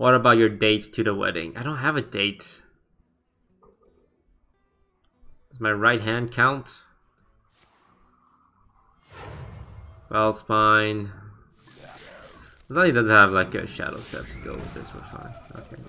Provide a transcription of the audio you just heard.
What about your date to the wedding? I don't have a date. Does my right hand count? Well, spine. As long he doesn't have like a shadow step to go with this, we're fine. Okay.